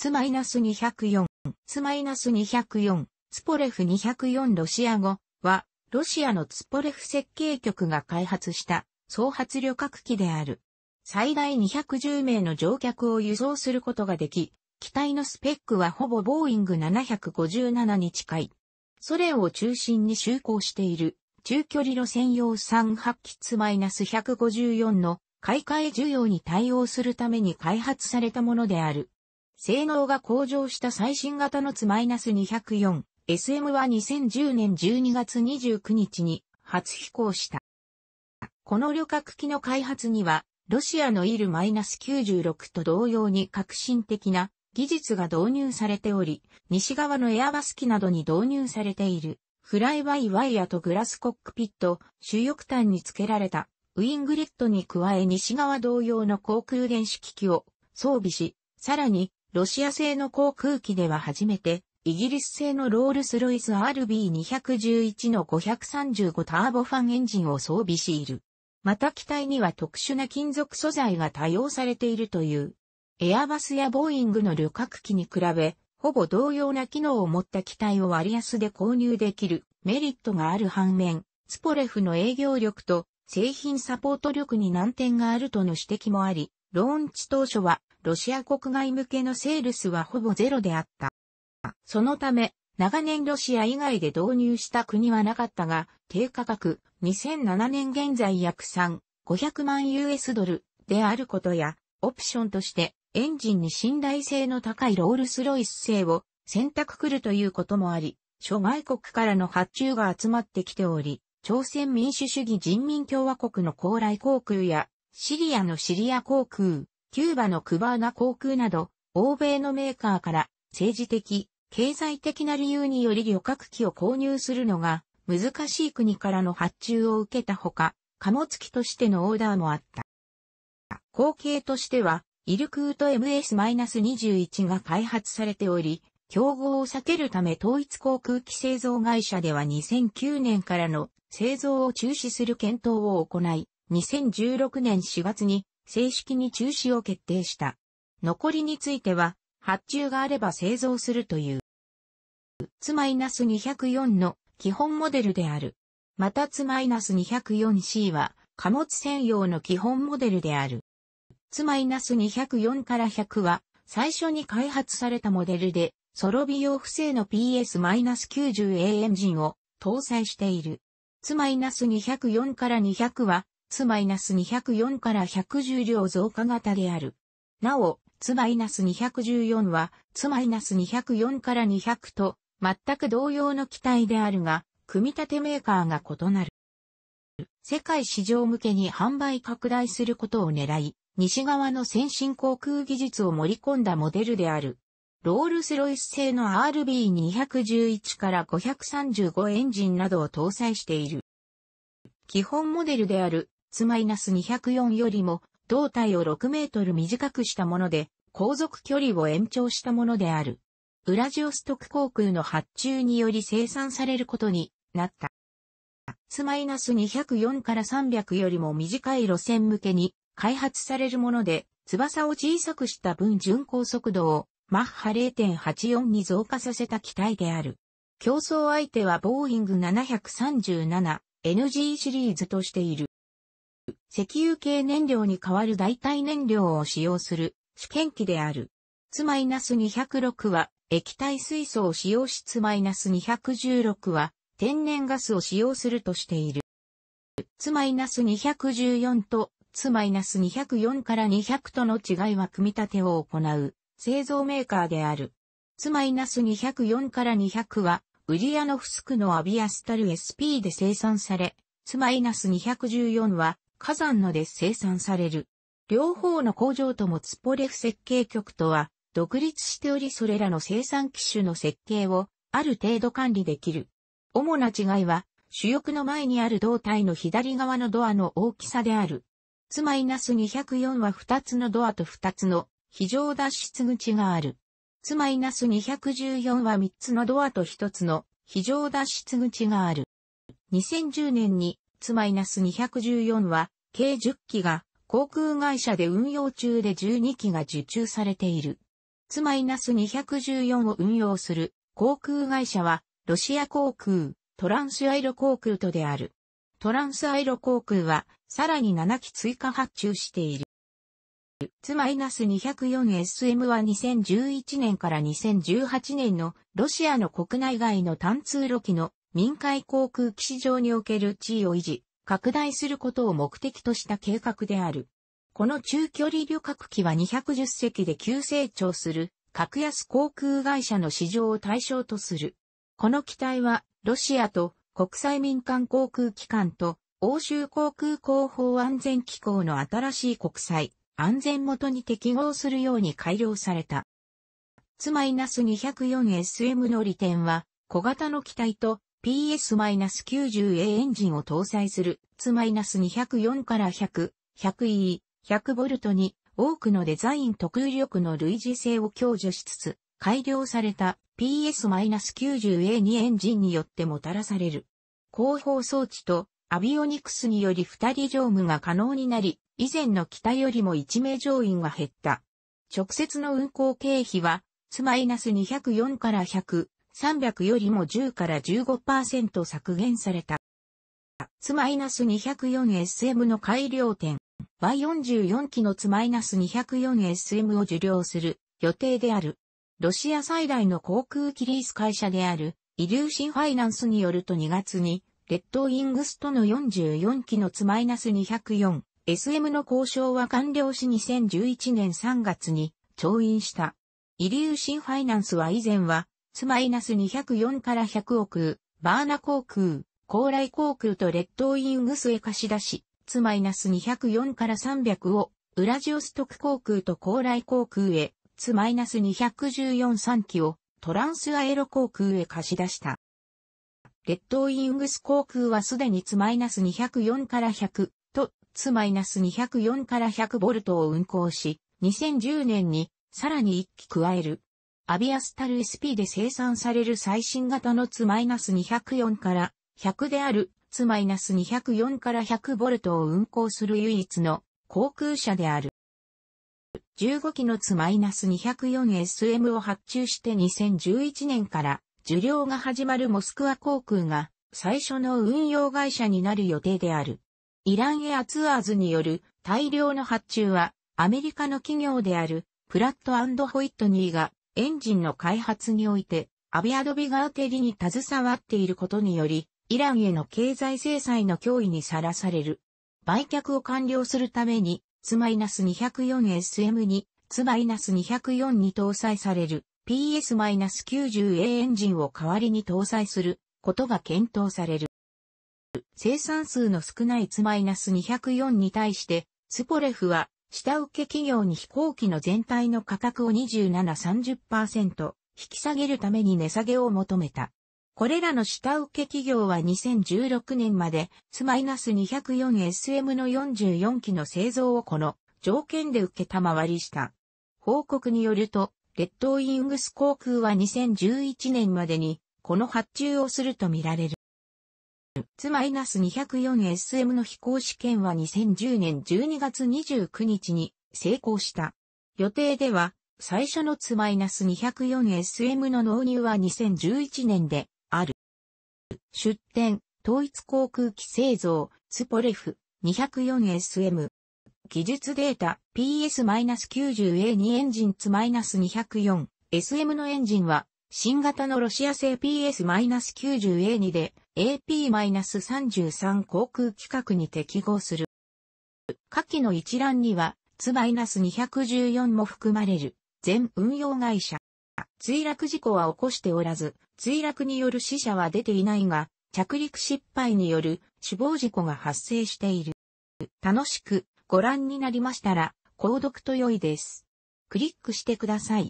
ツマイナス204、ツマイナス204、ツポレフ204ロシア語は、ロシアのツポレフ設計局が開発した総発旅客機である。最大210名の乗客を輸送することができ、機体のスペックはほぼボーイング757に近い。ソ連を中心に就航している中距離路線用38機ツマイナス154の買い替え需要に対応するために開発されたものである。性能が向上した最新型のツ -204SM は2010年12月29日に初飛行した。この旅客機の開発には、ロシアのイル -96 と同様に革新的な技術が導入されており、西側のエアバス機などに導入されている、フライバイワイヤとグラスコックピット、主翼端に付けられた、ウィングレットに加え西側同様の航空電子機器を装備し、さらにロシア製の航空機では初めて、イギリス製のロールスロイス RB211 の535ターボファンエンジンを装備している。また機体には特殊な金属素材が多用されているという。エアバスやボーイングの旅客機に比べ、ほぼ同様な機能を持った機体を割安で購入できるメリットがある反面、スポレフの営業力と製品サポート力に難点があるとの指摘もあり、ローンチ当初はロシア国外向けのセールスはほぼゼロであった。そのため、長年ロシア以外で導入した国はなかったが、低価格、2007年現在約3、500万 US ドルであることや、オプションとしてエンジンに信頼性の高いロールスロイス製を選択くるということもあり、諸外国からの発注が集まってきており、朝鮮民主主義人民共和国の高麗航空や、シリアのシリア航空、キューバのクバーナ航空など、欧米のメーカーから政治的、経済的な理由により旅客機を購入するのが難しい国からの発注を受けたほか、貨物機としてのオーダーもあった。後継としては、イルクート MS-21 が開発されており、競合を避けるため統一航空機製造会社では2009年からの製造を中止する検討を行い、2016年4月に正式に中止を決定した。残りについては、発注があれば製造するという。つマイナス204の基本モデルである。またつマイナス 204C は貨物専用の基本モデルである。つマイナス204から100は最初に開発されたモデルで、ソロビ容不正の PS-90A エンジンを搭載している。つマイナス204から200はつマイナス204から110両増加型である。なお、つマイナス214は、つマイナス204から200と、全く同様の機体であるが、組み立てメーカーが異なる。世界市場向けに販売拡大することを狙い、西側の先進航空技術を盛り込んだモデルである。ロールスロイス製の RB211 から535エンジンなどを搭載している。基本モデルであるス2 0 4よりも胴体を6メートル短くしたもので、航続距離を延長したものである。ウラジオストク航空の発注により生産されることになった。ス2 0 4から300よりも短い路線向けに開発されるもので、翼を小さくした分巡航速度をマッハ0.84に増加させた機体である。競争相手はボーイング 737NG シリーズとしている。石油系燃料に代わる代替燃料を使用する試験機である。つ -206 は液体水素を使用しつ -216 は天然ガスを使用するとしている。つ -214 とつ -204 から200との違いは組み立てを行う製造メーカーである。つ -204 から200はウリアノフスクのアビアスタル SP で生産され、つ -214 は火山ので生産される。両方の工場ともツポレフ設計局とは独立しておりそれらの生産機種の設計をある程度管理できる。主な違いは主翼の前にある胴体の左側のドアの大きさである。つ -204 は2つのドアと2つの非常脱出口がある。つ -214 は3つのドアと1つの非常脱出口がある。2010年に214は、計10機が航空会社で運用中で12機が受注されている。ツマイナス214を運用する航空会社は、ロシア航空、トランスアイロ航空とである。トランスアイロ航空は、さらに7機追加発注している。ツマイナス 204SM は2011年から2018年のロシアの国内外の単通路機の民海航空機市場における地位を維持、拡大することを目的とした計画である。この中距離旅客機は210隻で急成長する、格安航空会社の市場を対象とする。この機体は、ロシアと国際民間航空機関と欧州航空広報安全機構の新しい国際安全元に適合するように改良された。つ -204SM の利点は小型の機体と PS-90A エンジンを搭載する X-204 から100、100E、100V に多くのデザイン特有力の類似性を享受しつつ、改良された PS-90A2 エンジンによってもたらされる。広報装置とアビオニクスにより二人乗務が可能になり、以前の機体よりも一名乗員が減った。直接の運行経費は、ツマイナス204から100、300よりも10から15%削減された。つ -204SM の改良点 Y44 機のつ -204SM を受領する予定である。ロシア最大の航空機リース会社であるイリューシンファイナンスによると2月にレッドウィングスとの44機のつ -204 SM の交渉は完了し2011年3月に調印した。イリューシンファイナンスは以前はつマイナス204から100億、バーナ航空、高麗航空とレッドウィングスへ貸し出し、つマイナス204から300を、ウラジオストク航空と高麗航空へ、つマイナス214-3機を、トランスアエロ航空へ貸し出した。レッドウィングス航空はすでにつマイナス204から100とつマイナス204から100ボルトを運航し、2010年にさらに1機加えるアビアスタル SP で生産される最新型のツマイナス -204 から100であるツマイナス -204 から100ボルトを運行する唯一の航空車である。15機のツマイナス -204SM を発注して2011年から受領が始まるモスクワ航空が最初の運用会社になる予定である。イランエアツアーズによる大量の発注はアメリカの企業であるプラットホイットニーがエンジンの開発において、アビアドビガーテリに携わっていることにより、イランへの経済制裁の脅威にさらされる。売却を完了するために、ツマイナス2 0 4 s m に、ツマイナス2 0 4に搭載される PS-90A エンジンを代わりに搭載することが検討される。生産数の少ないツマイナス2 0 4に対して、スポレフは下請け企業に飛行機の全体の価格を27-30%引き下げるために値下げを求めた。これらの下請け企業は2016年まで、ス -204SM の44機の製造をこの条件で受けたまわりした。報告によると、レッドウィングス航空は2011年までに、この発注をするとみられる。S-204SM の飛行試験は2010年12月29日に成功した。予定では、最初の S-204SM の納入は2011年である。出展、統一航空機製造、ツポレフ 204SM。技術データ PS-90A2 エンジン 204SM のエンジンは新型のロシア製 PS-90A2 で AP-33 航空規格に適合する。下記の一覧には、ツ -214 も含まれる、全運用会社。墜落事故は起こしておらず、墜落による死者は出ていないが、着陸失敗による死亡事故が発生している。楽しくご覧になりましたら、購読と良いです。クリックしてください。